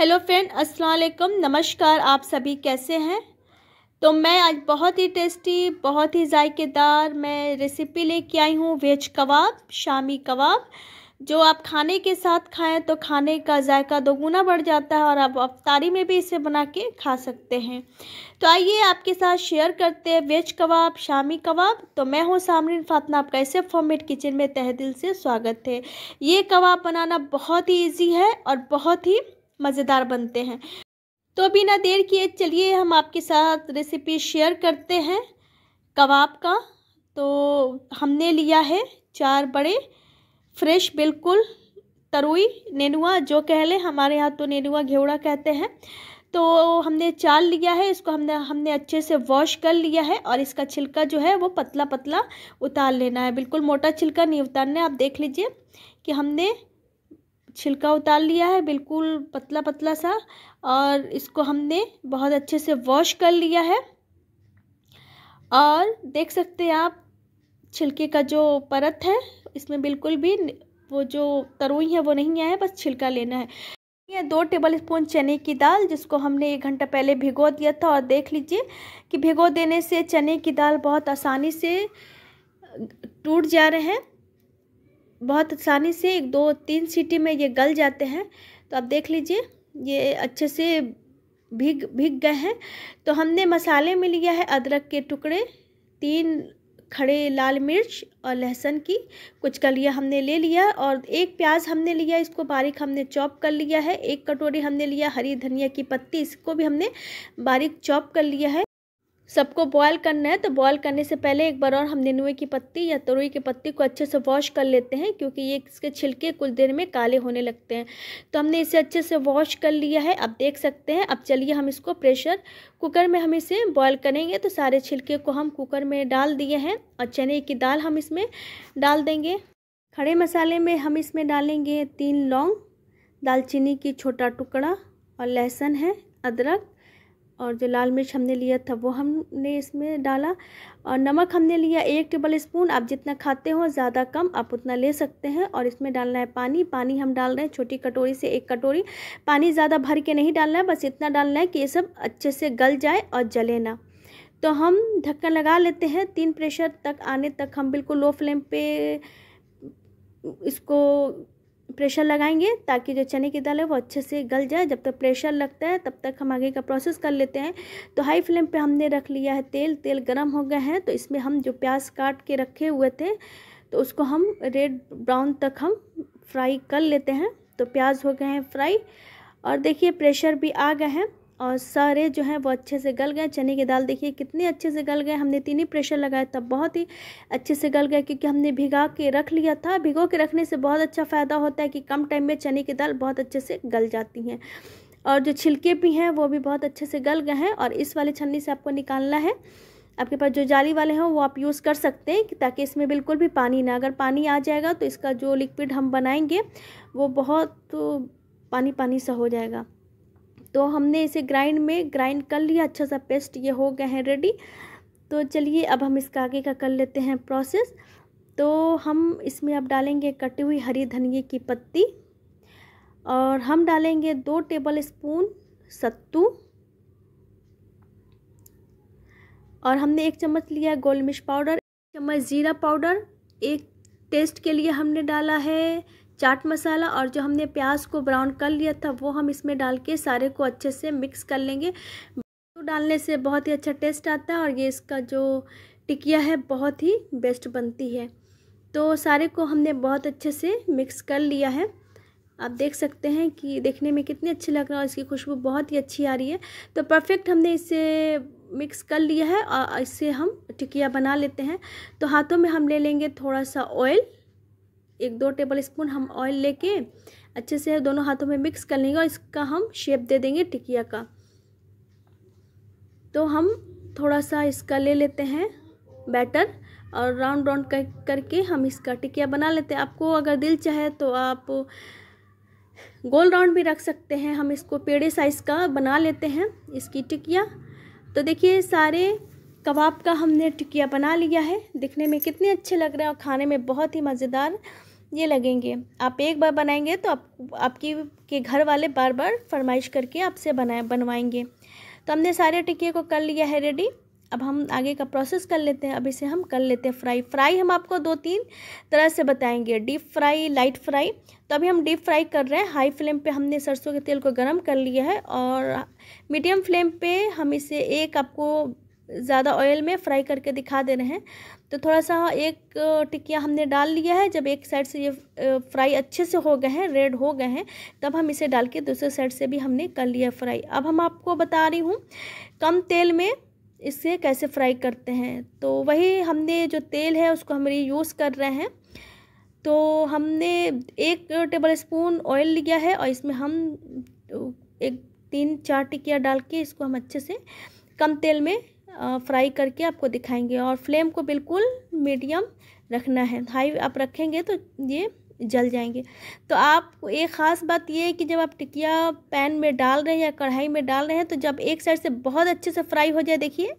hello friend अस्सलाम वालेकुम नमस्कार आप सभी कैसे हैं तो मैं आज बहुत ही टेस्टी बहुत ही जायकेदार मैं रेसिपी लेके आई हूँ वेज कबाब शामी कबाब जो आप खाने के साथ खाएं तो खाने का जायका दोगुना बढ़ जाता है और आप अफ्तारी में भी इसे बना के खा सकते हैं तो आइए आपके साथ शेयर करते हैं वेज कबाब शामी कबाब तो मैं हूँ सामरीन फातना आपका ऐसे फॉर्मेट किचन में तह दिल से स्वागत है ये कबाब बनाना बहुत ही ईजी है और बहुत ही मज़ेदार बनते हैं तो बिना देर किए चलिए हम आपके साथ रेसिपी शेयर करते हैं कबाब का तो हमने लिया है चार बड़े फ्रेश बिल्कुल तरुई नेनुआ जो कह लें हमारे यहाँ तो नेनुआ घेवड़ा कहते हैं तो हमने चाल लिया है इसको हमने हमने अच्छे से वॉश कर लिया है और इसका छिलका जो है वो पतला पतला उतार लेना है बिल्कुल मोटा छिलका नहीं उतारना आप देख लीजिए कि हमने छिलका उतार लिया है बिल्कुल पतला पतला सा और इसको हमने बहुत अच्छे से वॉश कर लिया है और देख सकते हैं आप छिलके का जो परत है इसमें बिल्कुल भी वो जो तरुई है वो नहीं आया बस छिलका लेना है ये दो टेबल स्पून चने की दाल जिसको हमने एक घंटा पहले भिगो दिया था और देख लीजिए कि भिगो देने से चने की दाल बहुत आसानी से टूट जा रहे हैं बहुत आसानी से एक दो तीन सीटी में ये गल जाते हैं तो आप देख लीजिए ये अच्छे से भीग भीग गए हैं तो हमने मसाले में लिया है अदरक के टुकड़े तीन खड़े लाल मिर्च और लहसुन की कुछ कलियाँ हमने ले लिया और एक प्याज हमने लिया इसको बारीक हमने चॉप कर लिया है एक कटोरी हमने लिया हरी धनिया की पत्ती इसको भी हमने बारीक चॉप कर लिया है सबको बॉयल करना है तो बॉयल करने से पहले एक बार और हम नेनुए की पत्ती या तरुई की पत्ती को अच्छे से वॉश कर लेते हैं क्योंकि ये इसके छिलके कुछ देर में काले होने लगते हैं तो हमने इसे अच्छे से वॉश कर लिया है अब देख सकते हैं अब चलिए हम इसको प्रेशर कुकर में हम इसे बॉयल करेंगे तो सारे छिलके को हम कुकर में डाल दिए हैं और चने की दाल हम इसमें डाल देंगे खड़े मसाले में हम इसमें डालेंगे तीन लौंग दालचीनी की छोटा टुकड़ा और लहसुन है अदरक और जो लाल मिर्च हमने लिया था वो हमने इसमें डाला और नमक हमने लिया एक टेबल स्पून आप जितना खाते हो ज़्यादा कम आप उतना ले सकते हैं और इसमें डालना है पानी पानी हम डाल रहे हैं छोटी कटोरी से एक कटोरी पानी ज़्यादा भर के नहीं डालना है बस इतना डालना है कि ये सब अच्छे से गल जाए और जले ना तो हम ढक्कन लगा लेते हैं तीन प्रेशर तक आने तक हम बिल्कुल लो फ्लेम पे इसको प्रेशर लगाएंगे ताकि जो चने की दाल है वो अच्छे से गल जाए जब तक प्रेशर लगता है तब तक हम आगे का प्रोसेस कर लेते हैं तो हाई फ्लेम पे हमने रख लिया है तेल तेल गर्म हो गया है तो इसमें हम जो प्याज काट के रखे हुए थे तो उसको हम रेड ब्राउन तक हम फ्राई कर लेते हैं तो प्याज हो गए हैं फ्राई और देखिए प्रेशर भी आ गए हैं और सारे जो हैं वो अच्छे से गल गए चने की दाल देखिए कितने अच्छे से गल गए हमने तीन ही प्रेशर लगाया तब बहुत ही अच्छे से गल गए क्योंकि हमने भिगा के रख लिया था भिगो के रखने से बहुत अच्छा फ़ायदा होता है कि कम टाइम में चने की दाल बहुत अच्छे से गल जाती हैं और जो छिलके भी हैं वो भी बहुत अच्छे से गल गए हैं और इस वाले छन्नी से आपको निकालना है आपके पास जो जाली वाले हैं वो आप यूज़ कर सकते हैं ताकि इसमें बिल्कुल भी पानी ना अगर पानी आ जाएगा तो इसका जो लिक्विड हम बनाएंगे वो बहुत पानी पानी सा हो जाएगा तो हमने इसे ग्राइंड में ग्राइंड कर लिया अच्छा सा पेस्ट ये हो गए हैं रेडी तो चलिए अब हम इसका आगे का कर लेते हैं प्रोसेस तो हम इसमें अब डालेंगे कटी हुई हरी धनिए की पत्ती और हम डालेंगे दो टेबल स्पून सत्तू और हमने एक चम्मच लिया गोल मिर्च पाउडर एक चम्मच ज़ीरा पाउडर एक टेस्ट के लिए हमने डाला है चाट मसाला और जो हमने प्याज को ब्राउन कर लिया था वो हम इसमें डाल के सारे को अच्छे से मिक्स कर लेंगे तो डालने से बहुत ही अच्छा टेस्ट आता है और ये इसका जो टिकिया है बहुत ही बेस्ट बनती है तो सारे को हमने बहुत अच्छे से मिक्स कर लिया है आप देख सकते हैं कि देखने में कितने अच्छे लग रहे हैं और इसकी खुशबू बहुत ही अच्छी आ रही है तो परफेक्ट हमने इसे मिक्स कर लिया है और इससे हम टिकिया बना लेते हैं तो हाथों में हम ले लेंगे थोड़ा सा ऑयल एक दो टेबल स्पून हम ऑयल लेके अच्छे से दोनों हाथों में मिक्स कर लेंगे और इसका हम शेप दे देंगे टिकिया का तो हम थोड़ा सा इसका ले लेते हैं बैटर और राउंड राउंड कर करके हम इसका टिकिया बना लेते हैं आपको अगर दिल चाहे तो आप गोल राउंड भी रख सकते हैं हम इसको पेड़े साइज़ का बना लेते हैं इसकी टिकिया तो देखिए सारे कबाब का हमने टिकिया बना लिया है दिखने में कितने अच्छे लग रहे हैं और खाने में बहुत ही मज़ेदार ये लगेंगे आप एक बार बनाएंगे तो आप आपकी के घर वाले बार बार फरमाइश करके आपसे बनाए बनवाएंगे तो हमने सारे टिक्के को कर लिया है रेडी अब हम आगे का प्रोसेस कर लेते हैं अब इसे हम कर लेते हैं फ्राई फ्राई हम आपको दो तीन तरह से बताएंगे डीप फ्राई लाइट फ्राई तो अभी हम डीप फ्राई कर रहे हैं हाई फ्लेम पे हमने सरसों के तेल को गर्म कर लिया है और मीडियम फ्लेम पे हम इसे एक आपको ज़्यादा ऑयल में फ्राई करके दिखा दे रहे हैं तो थोड़ा सा एक टिकिया हमने डाल लिया है जब एक साइड से ये फ्राई अच्छे से हो गए हैं रेड हो गए हैं तब हम इसे डाल के दूसरे साइड से भी हमने कर लिया फ्राई अब हम आपको बता रही हूँ कम तेल में इसे कैसे फ्राई करते हैं तो वही हमने जो तेल है उसको हम यूज़ कर रहे हैं तो हमने एक टेबल स्पून ऑयल लिया है और इसमें हम एक तीन चार टिकिया डाल के इसको हम अच्छे से कम तेल में फ्राई करके आपको दिखाएंगे और फ्लेम को बिल्कुल मीडियम रखना है हाई आप रखेंगे तो ये जल जाएंगे तो आप एक ख़ास बात ये है कि जब आप टिकिया पैन में डाल रहे हैं या कढ़ाई में डाल रहे हैं तो जब एक साइड से बहुत अच्छे से फ्राई हो जाए देखिए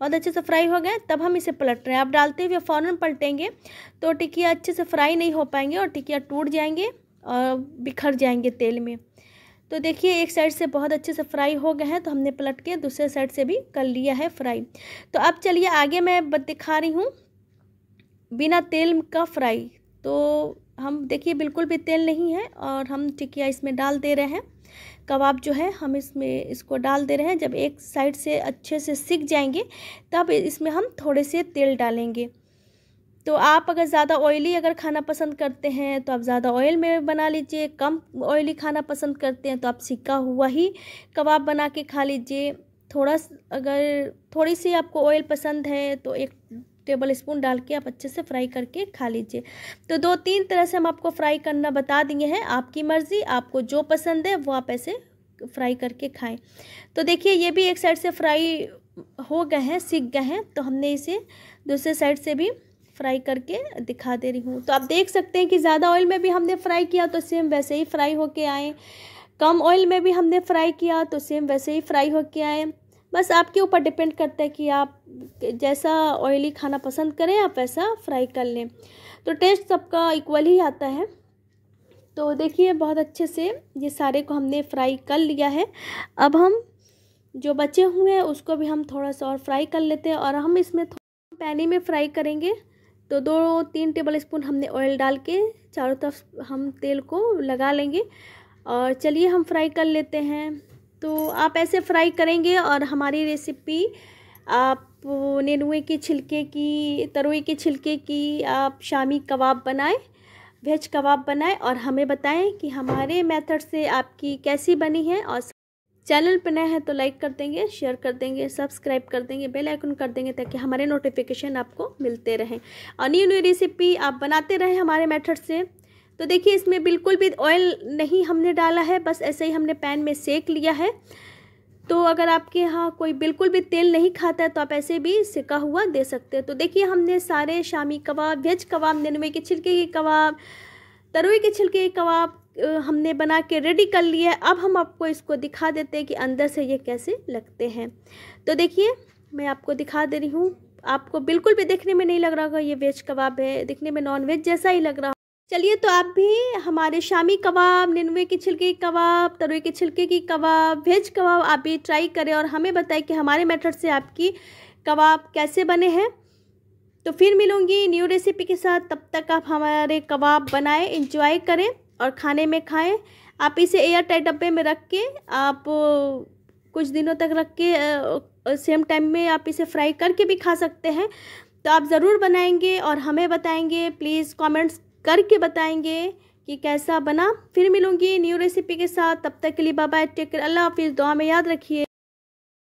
बहुत अच्छे से फ्राई हो गए तब हम इसे पलट रहे हैं आप डालते हुए फ़ौरन पलटेंगे तो टिकिया अच्छे से फ्राई नहीं हो पाएंगे और टिकिया टूट जाएंगे और बिखर जाएंगे तेल में तो देखिए एक साइड से बहुत अच्छे से फ्राई हो गए हैं तो हमने पलट के दूसरे साइड से भी कर लिया है फ्राई तो अब चलिए आगे मैं दिखा रही हूँ बिना तेल का फ्राई तो हम देखिए बिल्कुल भी तेल नहीं है और हम टिकिया इसमें डाल दे रहे हैं कबाब जो है हम इसमें इसको डाल दे रहे हैं जब एक साइड से अच्छे से सीख जाएंगे तब इसमें हम थोड़े से तेल डालेंगे तो आप अगर ज़्यादा ऑयली अगर खाना पसंद करते हैं तो आप ज़्यादा ऑयल में बना लीजिए कम ऑयली खाना पसंद करते हैं तो आप सिका हुआ ही कबाब बना के खा लीजिए थोड़ा अगर थोड़ी सी आपको ऑयल पसंद है तो एक टेबल स्पून डाल के आप अच्छे से फ्राई करके खा लीजिए तो दो तीन तरह से हम आपको फ्राई करना बता दिए हैं आपकी मर्ज़ी आपको जो पसंद है वो आप ऐसे फ्राई करके खाएं तो देखिए ये भी एक साइड से फ्राई हो गए हैं सीख गए हैं तो हमने इसे दूसरे साइड से भी फ्राई करके दिखा दे रही हूँ तो आप देख सकते हैं कि ज़्यादा ऑयल में भी हमने फ्राई किया तो सेम वैसे ही फ्राई होके आए कम ऑयल में भी हमने फ्राई किया तो सेम वैसे ही फ्राई होके आए बस आपके ऊपर डिपेंड करता है कि आप जैसा ऑयली खाना पसंद करें आप वैसा फ्राई कर लें तो टेस्ट सबका इक्वल ही आता है तो देखिए बहुत अच्छे से ये सारे को हमने फ्राई कर लिया है अब हम जो बचे हुए हैं उसको भी हम थोड़ा सा और फ्राई कर लेते हैं और हम इसमें थोड़ा पैनी में फ्राई करेंगे तो दो तीन टेबल स्पून हमने ऑयल डाल के चारों तरफ हम तेल को लगा लेंगे और चलिए हम फ्राई कर लेते हैं तो आप ऐसे फ्राई करेंगे और हमारी रेसिपी आप नेनुए के छिलके की तरोई के छिलके की आप शामी कबाब बनाएं वेज कबाब बनाएं और हमें बताएं कि हमारे मेथड से आपकी कैसी बनी है और चैनल पर नया है तो लाइक कर देंगे शेयर कर देंगे सब्सक्राइब कर देंगे बेल आइकन कर देंगे ताकि हमारे नोटिफिकेशन आपको मिलते रहें और न्यू न्यू रेसिपी आप बनाते रहें हमारे मेथड से तो देखिए इसमें बिल्कुल भी ऑयल नहीं हमने डाला है बस ऐसे ही हमने पैन में सेक लिया है तो अगर आपके यहाँ कोई बिल्कुल भी तेल नहीं खाता है तो आप ऐसे भी सिका हुआ दे सकते हैं तो देखिए हमने सारे शामी कबाब वेज कबाब ननवे के छिलके के कबाब तरुई के छिलके के कबाब हमने बना के रेडी कर लिया है अब हम आपको इसको दिखा देते हैं कि अंदर से ये कैसे लगते हैं तो देखिए मैं आपको दिखा दे रही हूँ आपको बिल्कुल भी देखने में नहीं लग रहा होगा ये वेज कबाब है दिखने में नॉन वेज जैसा ही लग रहा चलिए तो आप भी हमारे शामी कबाब निन्वे के छिलके की कबाब तरुए के छिलके की कबाब वेज कबाब आप भी ट्राई करें और हमें बताएं कि हमारे मेथड से आपकी कबाब कैसे बने हैं तो फिर मिलूँगी न्यू रेसिपी के साथ तब तक आप हमारे कबाब बनाएं इंजॉय करें और खाने में खाएं आप इसे एयर टाइट डब्बे में रख के आप कुछ दिनों तक रख के सेम टाइम में आप इसे फ्राई करके भी खा सकते हैं तो आप ज़रूर बनाएंगे और हमें बताएंगे प्लीज़ कमेंट्स करके बताएंगे कि कैसा बना फिर मिलूंगी न्यू रेसिपी के साथ तब तक के लिए बाबा टेक अल्लाह हाफिज़ दुआ में याद रखिए